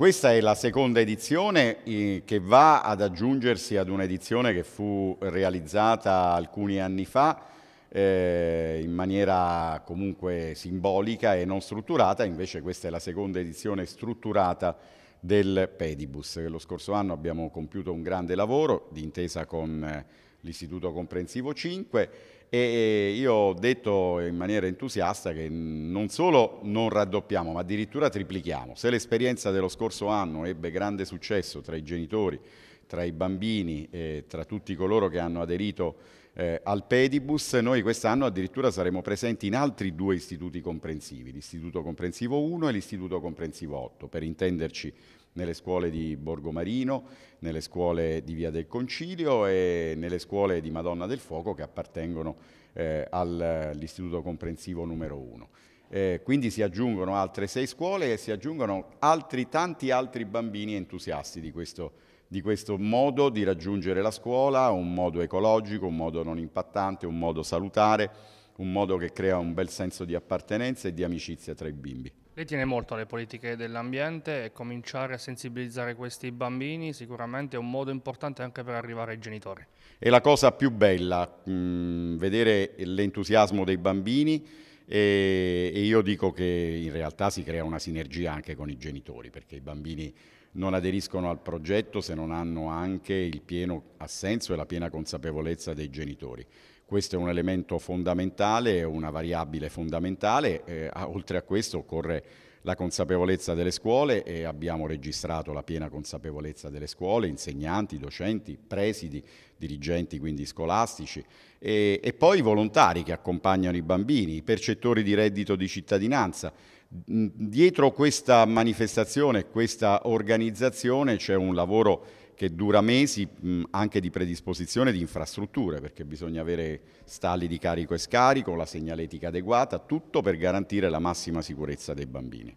Questa è la seconda edizione eh, che va ad aggiungersi ad un'edizione che fu realizzata alcuni anni fa eh, in maniera comunque simbolica e non strutturata, invece questa è la seconda edizione strutturata del Pedibus. Lo scorso anno abbiamo compiuto un grande lavoro d'intesa con eh, l'Istituto Comprensivo 5 e io ho detto in maniera entusiasta che non solo non raddoppiamo ma addirittura triplichiamo. Se l'esperienza dello scorso anno ebbe grande successo tra i genitori tra i bambini e tra tutti coloro che hanno aderito eh, al Pedibus. Noi quest'anno addirittura saremo presenti in altri due istituti comprensivi, l'Istituto Comprensivo 1 e l'Istituto Comprensivo 8, per intenderci nelle scuole di Borgomarino, nelle scuole di Via del Concilio e nelle scuole di Madonna del Fuoco che appartengono eh, all'istituto comprensivo numero 1. Eh, quindi si aggiungono altre sei scuole e si aggiungono altri tanti altri bambini entusiasti di questo di questo modo di raggiungere la scuola, un modo ecologico, un modo non impattante, un modo salutare, un modo che crea un bel senso di appartenenza e di amicizia tra i bimbi. Lei tiene molto alle politiche dell'ambiente e cominciare a sensibilizzare questi bambini sicuramente è un modo importante anche per arrivare ai genitori. È la cosa più bella, mh, mm, vedere l'entusiasmo dei bambini, e, e io dico che in realtà si crea una sinergia anche con i genitori perché i bambini non aderiscono al progetto se non hanno anche il pieno assenso e la piena consapevolezza dei genitori. Questo è un elemento fondamentale, una variabile fondamentale, eh, oltre a questo occorre la consapevolezza delle scuole e abbiamo registrato la piena consapevolezza delle scuole, insegnanti, docenti, presidi, dirigenti quindi scolastici e, e poi i volontari che accompagnano i bambini, i percettori di reddito di cittadinanza Dietro questa manifestazione, questa organizzazione c'è un lavoro che dura mesi anche di predisposizione di infrastrutture, perché bisogna avere stalli di carico e scarico, la segnaletica adeguata, tutto per garantire la massima sicurezza dei bambini.